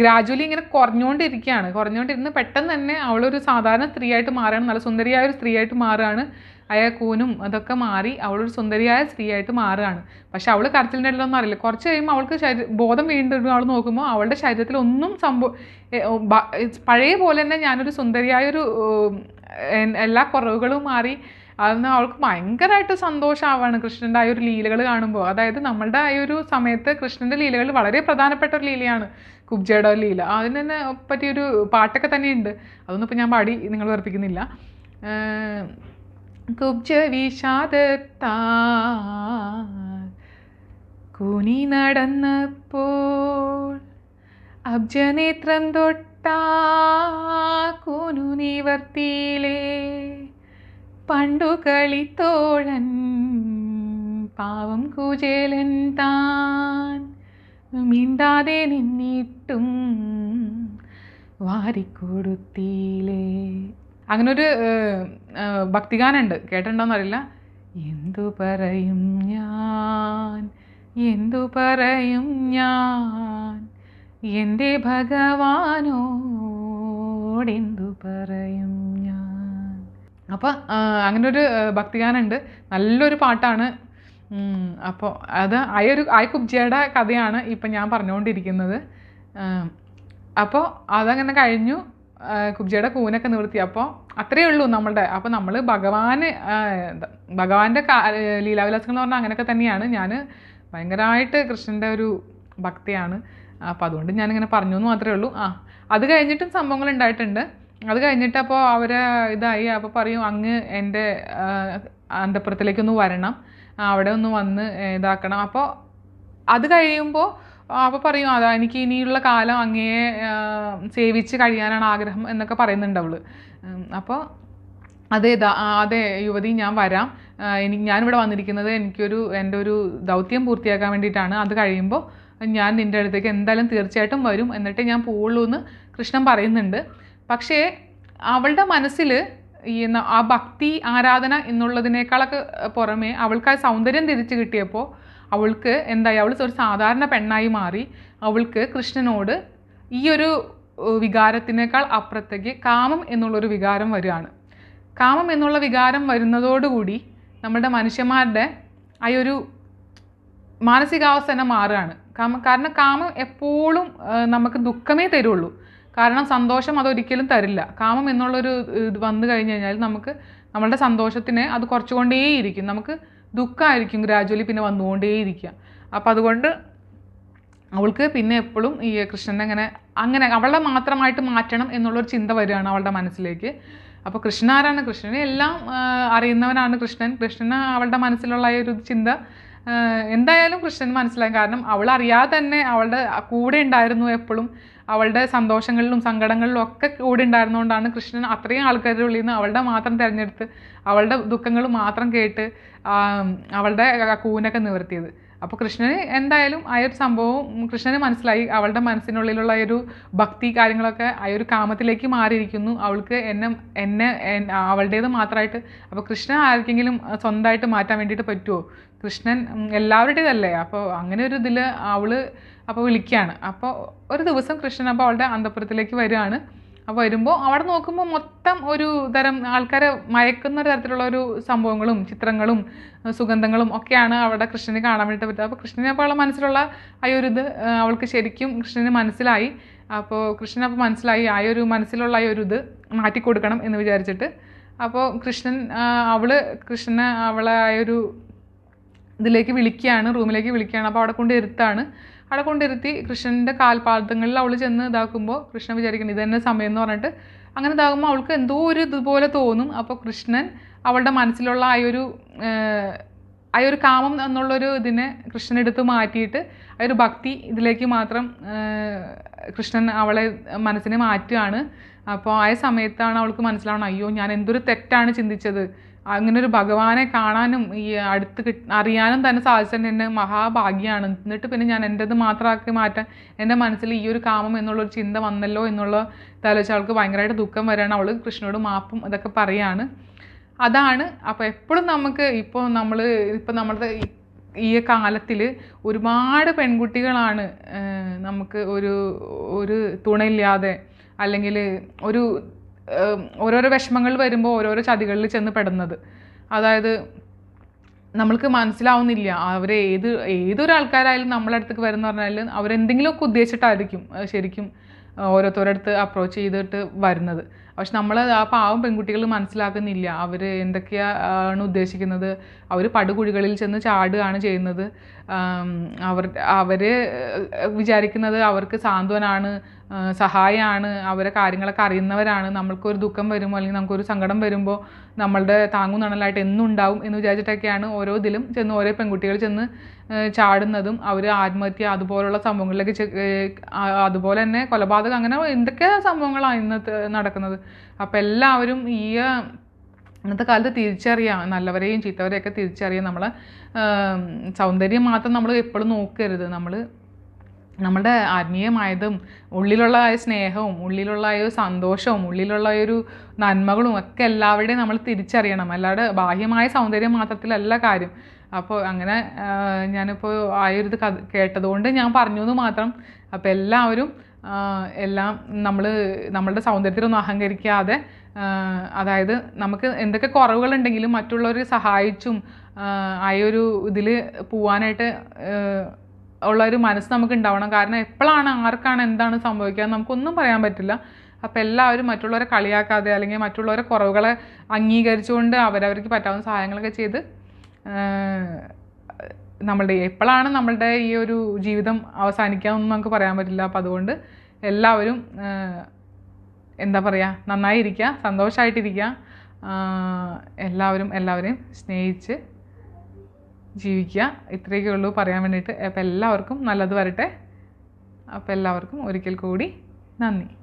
ഗ്രാജുവലി ഇങ്ങനെ കുറഞ്ഞുകൊണ്ടിരിക്കുകയാണ് കുറഞ്ഞുകൊണ്ടിരുന്ന് പെട്ടെന്ന് തന്നെ അവളൊരു സാധാരണ സ്ത്രീ ആയിട്ട് മാറുകയാണ് നല്ല സുന്ദരിയായ ഒരു ആയിട്ട് മാറുകയാണ് അയാൾ കൂനും അതൊക്കെ മാറി അവളൊരു സുന്ദരിയായ സ്ത്രീ ആയിട്ട് മാറുകയാണ് പക്ഷെ അവൾ കരച്ചിലിൻ്റെ ഇടയിലൊന്നും അറിയില്ല കുറച്ച് കഴിയുമ്പോൾ അവൾക്ക് ശരീര ബോധം വീണ്ടും അവൾ നോക്കുമ്പോൾ അവളുടെ ശരീരത്തിൽ ഒന്നും സംഭവം പഴയ പോലെ തന്നെ ഞാനൊരു സുന്ദരിയായൊരു എല്ലാ കുറവുകളും മാറി അന്ന് അവൾക്ക് ഭയങ്കരമായിട്ട് സന്തോഷമാവാണ് കൃഷ്ണൻ്റെ ആ ഒരു ലീലകൾ കാണുമ്പോൾ അതായത് നമ്മളുടെ ആ ഒരു സമയത്ത് കൃഷ്ണൻ്റെ ലീലകൾ വളരെ പ്രധാനപ്പെട്ട ഒരു ലീലയാണ് കുബ്ജയുടെ ലീല അതിന് തന്നെ പറ്റിയൊരു പാട്ടൊക്കെ തന്നെയുണ്ട് അതൊന്നും ഇപ്പോൾ ഞാൻ പാടി നിങ്ങൾ വർപ്പിക്കുന്നില്ല കുബ്ജ വിഷാദത്താ കുനി നടന്നപ്പോൾ അബ്ജനേത്രം തൊട്ടാ കുനു നിവർത്തിയിലേ പണ്ടു കളിത്തോഴൻ പാവം കുചേലൻ താൻ മിണ്ടാതെ നിന്നിട്ടും വാരിക്കൊടുത്തിയിലേ അങ്ങനൊരു ഭക്തിഗാനുണ്ട് കേട്ടിട്ടുണ്ടോന്നറിയില്ല എന്തു പറയും ഞാൻ എന്തു പറയും ഞാൻ എൻ്റെ ഭഗവാനോടെന്തു പറയും ഞാൻ അപ്പം അങ്ങനൊരു ഭക്തിഗാനുണ്ട് നല്ലൊരു പാട്ടാണ് അപ്പോൾ അത് അയൊരു ആയ് കുബ്ജിയുടെ കഥയാണ് ഇപ്പം ഞാൻ പറഞ്ഞുകൊണ്ടിരിക്കുന്നത് അപ്പോൾ അതങ്ങനെ കഴിഞ്ഞു കുബ്ജിയുടെ കൂനൊക്കെ നിവൃത്തി അപ്പോൾ അത്രയേ ഉള്ളൂ നമ്മളുടെ അപ്പോൾ നമ്മൾ ഭഗവാന് ഭഗവാന്റെ ലീലാവിലാസങ്ങൾ എന്ന് പറഞ്ഞാൽ അങ്ങനെയൊക്കെ തന്നെയാണ് ഞാൻ ഭയങ്കരമായിട്ട് കൃഷ്ണൻ്റെ ഒരു ഭക്തിയാണ് അപ്പം അതുകൊണ്ട് ഞാനിങ്ങനെ പറഞ്ഞു എന്ന് മാത്രമേ ഉള്ളൂ ആ അത് കഴിഞ്ഞിട്ടും സംഭവങ്ങൾ ഉണ്ടായിട്ടുണ്ട് അത് കഴിഞ്ഞിട്ട് അപ്പോൾ അവർ ഇതായി അപ്പോൾ പറയും അങ്ങ് എൻ്റെ അന്തപ്പുറത്തിലേക്കൊന്ന് വരണം അവിടെ ഒന്ന് വന്ന് ഇതാക്കണം അപ്പോൾ അത് കഴിയുമ്പോൾ അപ്പോൾ പറയും അതാ എനിക്ക് ഇനിയുള്ള കാലം അങ്ങേ സേവിച്ച് കഴിയാനാണ് ആഗ്രഹം എന്നൊക്കെ പറയുന്നുണ്ട് അവൾ അപ്പോൾ അതെ അതെ യുവതി ഞാൻ വരാം എനിക്ക് ഞാനിവിടെ വന്നിരിക്കുന്നത് എനിക്കൊരു എൻ്റെ ഒരു ദൗത്യം പൂർത്തിയാക്കാൻ വേണ്ടിയിട്ടാണ് അത് കഴിയുമ്പോൾ ഞാൻ നിൻ്റെ അടുത്തേക്ക് എന്തായാലും തീർച്ചയായിട്ടും വരും എന്നിട്ട് ഞാൻ പോവുള്ളൂ എന്ന് കൃഷ്ണൻ പറയുന്നുണ്ട് പക്ഷേ അവളുടെ മനസ്സിൽ ഈ ആ ഭക്തി ആരാധന എന്നുള്ളതിനേക്കാളൊക്കെ പുറമേ അവൾക്ക് ആ സൗന്ദര്യം തിരിച്ചു കിട്ടിയപ്പോൾ അവൾക്ക് എന്തായി അവൾ ഒരു സാധാരണ പെണ്ണായി മാറി അവൾക്ക് കൃഷ്ണനോട് ഈ ഒരു വികാരത്തിനേക്കാൾ അപ്പുറത്തേക്ക് കാമം എന്നുള്ളൊരു വികാരം വരികയാണ് കാമം എന്നുള്ള വികാരം വരുന്നതോടുകൂടി നമ്മുടെ മനുഷ്യന്മാരുടെ ആ ഒരു മാനസികാവസ്ഥ തന്നെ മാറുകയാണ് കാരണം കാമം എപ്പോഴും നമുക്ക് ദുഃഖമേ തരുള്ളൂ കാരണം സന്തോഷം അതൊരിക്കലും തരില്ല കാമം എന്നുള്ളൊരു ഇത് വന്നു കഴിഞ്ഞ് കഴിഞ്ഞാൽ നമുക്ക് നമ്മളുടെ സന്തോഷത്തിനെ അത് കുറച്ചുകൊണ്ടേയിരിക്കും നമുക്ക് ദുഃഖമായിരിക്കും ഗ്രാജുവലി പിന്നെ വന്നുകൊണ്ടേയിരിക്കുക അപ്പോൾ അതുകൊണ്ട് അവൾക്ക് പിന്നെ എപ്പോഴും ഈ കൃഷ്ണനെ അങ്ങനെ അങ്ങനെ അവളെ മാത്രമായിട്ട് മാറ്റണം എന്നുള്ളൊരു ചിന്ത വരികയാണ് അവളുടെ മനസ്സിലേക്ക് അപ്പോൾ കൃഷ്ണൻ ആരാണ് കൃഷ്ണനെ എല്ലാം അറിയുന്നവനാണ് കൃഷ്ണൻ കൃഷ്ണന് അവളുടെ മനസ്സിലുള്ള ഒരു ചിന്ത എന്തായാലും കൃഷ്ണൻ മനസ്സിലായി കാരണം അവൾ അറിയാതെ തന്നെ അവളുടെ കൂടെ ഉണ്ടായിരുന്നു എപ്പോഴും അവളുടെ സന്തോഷങ്ങളിലും സങ്കടങ്ങളിലും ഒക്കെ കൂടെ ഉണ്ടായിരുന്നുകൊണ്ടാണ് കൃഷ്ണൻ അത്രയും ആൾക്കാരുടെ ഉള്ളിൽ നിന്ന് അവളുടെ മാത്രം തിരഞ്ഞെടുത്ത് അവളുടെ ദുഃഖങ്ങൾ മാത്രം കേട്ട് അവളുടെ കൂനൊക്കെ നിവർത്തിയത് അപ്പോൾ കൃഷ്ണന് എന്തായാലും ആ ഒരു സംഭവം കൃഷ്ണന് മനസ്സിലായി അവളുടെ മനസ്സിനുള്ളിലുള്ള ഒരു ഭക്തി കാര്യങ്ങളൊക്കെ ആ ഒരു കാമത്തിലേക്ക് മാറിയിരിക്കുന്നു അവൾക്ക് എന്നെ എന്നെ അവളുടേത് മാത്രമായിട്ട് അപ്പോൾ കൃഷ്ണൻ ആർക്കെങ്കിലും സ്വന്തമായിട്ട് മാറ്റാൻ വേണ്ടിയിട്ട് പറ്റുമോ കൃഷ്ണൻ അല്ലേ അപ്പോൾ അങ്ങനെ ഒരു ഇതിൽ അവൾ അപ്പോൾ വിളിക്കുകയാണ് അപ്പോൾ ഒരു ദിവസം കൃഷ്ണൻ അപ്പോൾ അവളുടെ അന്തപുരത്തിലേക്ക് വരികയാണ് അപ്പോൾ വരുമ്പോൾ അവിടെ നോക്കുമ്പോൾ മൊത്തം ഒരു തരം ആൾക്കാരെ മയക്കുന്ന തരത്തിലുള്ള ഒരു സംഭവങ്ങളും ചിത്രങ്ങളും സുഗന്ധങ്ങളും ഒക്കെയാണ് അവിടെ കൃഷ്ണന് കാണാൻ വേണ്ടിയിട്ട് പറ്റുക അപ്പോൾ കൃഷ്ണനെ അപ്പോൾ അവളുടെ മനസ്സിലുള്ള ആ ഒരു ഇത് അവൾക്ക് ശരിക്കും കൃഷ്ണന് മനസ്സിലായി അപ്പോൾ കൃഷ്ണൻ അപ്പോൾ മനസ്സിലായി ആ ഒരു മനസ്സിലുള്ള ആ ഒരു ഇത് മാറ്റിക്കൊടുക്കണം എന്ന് വിചാരിച്ചിട്ട് അപ്പോൾ കൃഷ്ണൻ അവൾ കൃഷ്ണനെ അവളെ ആ ഒരു ഇതിലേക്ക് വിളിക്കുകയാണ് റൂമിലേക്ക് വിളിക്കുകയാണ് അപ്പോൾ അവിടെ കൊണ്ടിരുത്താണ് അവിടെ കൊണ്ടിരുത്തി കൃഷ്ണൻ്റെ കാൽപാദങ്ങളിൽ അവൾ ചെന്ന് ഇതാക്കുമ്പോൾ കൃഷ്ണൻ വിചാരിക്കുന്നത് ഇതന്നെ സമയം എന്ന് പറഞ്ഞിട്ട് അങ്ങനെ ഇതാകുമ്പോൾ അവൾക്ക് എന്തോ ഒരു ഇതുപോലെ തോന്നും അപ്പോൾ കൃഷ്ണൻ അവളുടെ മനസ്സിലുള്ള ആ ഒരു ആ ഒരു കാമം എന്നുള്ളൊരു ഇതിനെ കൃഷ്ണൻ മാറ്റിയിട്ട് ആ ഒരു ഭക്തി ഇതിലേക്ക് മാത്രം കൃഷ്ണൻ അവളെ മനസ്സിനെ മാറ്റുകയാണ് അപ്പോൾ ആ സമയത്താണ് അവൾക്ക് മനസ്സിലാവണം അയ്യോ ഞാൻ എന്തൊരു തെറ്റാണ് ചിന്തിച്ചത് അങ്ങനെ ഒരു ഭഗവാനെ കാണാനും ഈ അടുത്ത് കിട്ട് അറിയാനും തന്നെ സാധിച്ചത് എൻ്റെ മഹാഭാഗ്യമാണ് എന്നിട്ട് പിന്നെ ഞാൻ എൻ്റെത് മാത്രമാക്കി മാറ്റാൻ എൻ്റെ മനസ്സിൽ ഈ ഒരു കാമം എന്നുള്ളൊരു ചിന്ത വന്നല്ലോ എന്നുള്ള തലച്ച അവൾക്ക് ഭയങ്കരമായിട്ട് ദുഃഖം വരികയാണ് അവൾ കൃഷ്ണനോട് മാപ്പും ഇതൊക്കെ പറയാണ് അതാണ് അപ്പോൾ എപ്പോഴും നമുക്ക് ഇപ്പോൾ നമ്മൾ ഇപ്പോൾ നമ്മുടെ ഈ കാലത്തിൽ ഒരുപാട് പെൺകുട്ടികളാണ് നമുക്ക് ഒരു ഒരു തുണയില്ലാതെ അല്ലെങ്കിൽ ഒരു ഓരോരോ വിഷമങ്ങൾ വരുമ്പോൾ ഓരോരോ ചതികളിൽ ചെന്ന് പെടുന്നത് അതായത് നമ്മൾക്ക് മനസ്സിലാവുന്നില്ല അവർ ഏത് ഏതൊരാൾക്കാരായാലും നമ്മളെ അടുത്തേക്ക് വരുന്ന പറഞ്ഞാലും അവരെന്തെങ്കിലുമൊക്കെ ഉദ്ദേശിച്ചിട്ടായിരിക്കും ശരിക്കും ഓരോരുത്തരടുത്ത് അപ്രോച്ച് ചെയ്തിട്ട് വരുന്നത് പക്ഷെ നമ്മൾ ആ പാവം പെൺകുട്ടികൾ മനസ്സിലാക്കുന്നില്ല അവർ എന്തൊക്കെയാണ് ഉദ്ദേശിക്കുന്നത് അവർ പടുകുഴികളിൽ ചെന്ന് ചാടുകയാണ് ചെയ്യുന്നത് അവർ അവർ വിചാരിക്കുന്നത് അവർക്ക് സാന്ത്വനാണ് സഹായമാണ് അവരെ കാര്യങ്ങളൊക്കെ അറിയുന്നവരാണ് നമ്മൾക്കൊരു ദുഃഖം വരുമ്പോൾ അല്ലെങ്കിൽ നമുക്കൊരു സങ്കടം വരുമ്പോൾ നമ്മളുടെ താങ്ങും തണലായിട്ട് എന്നുണ്ടാവും എന്ന് വിചാരിച്ചിട്ടൊക്കെയാണ് ഓരോ ഇതിലും ചെന്ന് ഓരോ പെൺകുട്ടികൾ ചെന്ന് ചാടുന്നതും അവർ ആത്മഹത്യ അതുപോലുള്ള സംഭവങ്ങളിലേക്ക് അതുപോലെ തന്നെ കൊലപാതകം അങ്ങനെ എന്തൊക്കെ സംഭവങ്ങളാണ് ഇന്നത്തെ നടക്കുന്നത് അപ്പോൾ എല്ലാവരും ഈ ഇന്നത്തെ കാലത്ത് തിരിച്ചറിയാം നല്ലവരെയും ചീത്തവരെയൊക്കെ തിരിച്ചറിയാം നമ്മൾ സൗന്ദര്യം മാത്രം നമ്മൾ എപ്പോഴും നോക്കരുത് നമ്മൾ നമ്മുടെ ആത്മീയമായതും ഉള്ളിലുള്ള സ്നേഹവും ഉള്ളിലുള്ള ഒരു സന്തോഷവും ഉള്ളിലുള്ള ഒരു നന്മകളും ഒക്കെ എല്ലാവരുടെയും നമ്മൾ തിരിച്ചറിയണം അല്ലാതെ ബാഹ്യമായ സൗന്ദര്യം മാത്രത്തിലല്ല കാര്യം അപ്പോൾ അങ്ങനെ ഞാനിപ്പോൾ ആയൊരു ഇത് കേട്ടതുകൊണ്ട് ഞാൻ പറഞ്ഞു എന്ന് മാത്രം അപ്പോൾ എല്ലാവരും എല്ലാം നമ്മൾ നമ്മളുടെ സൗന്ദര്യത്തിലൊന്നും അഹങ്കരിക്കാതെ അതായത് നമുക്ക് എന്തൊക്കെ കുറവുകളുണ്ടെങ്കിലും മറ്റുള്ളവരെ സഹായിച്ചും ആയൊരു ഇതിൽ പോവാനായിട്ട് ഉള്ള ഒരു മനസ്സ് നമുക്ക് ഉണ്ടാവണം കാരണം എപ്പോഴാണ് ആർക്കാണ് എന്താണ് സംഭവിക്കുക നമുക്കൊന്നും പറയാൻ പറ്റില്ല അപ്പോൾ എല്ലാവരും മറ്റുള്ളവരെ കളിയാക്കാതെ അല്ലെങ്കിൽ മറ്റുള്ളവരെ കുറവുകളെ അംഗീകരിച്ചുകൊണ്ട് അവരവർക്ക് പറ്റാവുന്ന സഹായങ്ങളൊക്കെ ചെയ്ത് നമ്മളുടെ എപ്പോഴാണ് നമ്മളുടെ ഈ ഒരു ജീവിതം അവസാനിക്കാമെന്ന് നമുക്ക് പറയാൻ പറ്റില്ല അപ്പോൾ അതുകൊണ്ട് എല്ലാവരും എന്താ പറയുക നന്നായി സന്തോഷമായിട്ടിരിക്കുക എല്ലാവരും എല്ലാവരെയും സ്നേഹിച്ച് ജീവിക്കുക ഇത്രയൊക്കെ ഉള്ളൂ പറയാൻ വേണ്ടിയിട്ട് അപ്പോൾ എല്ലാവർക്കും നല്ലത് വരട്ടെ അപ്പോൾ എല്ലാവർക്കും ഒരിക്കൽ കൂടി നന്ദി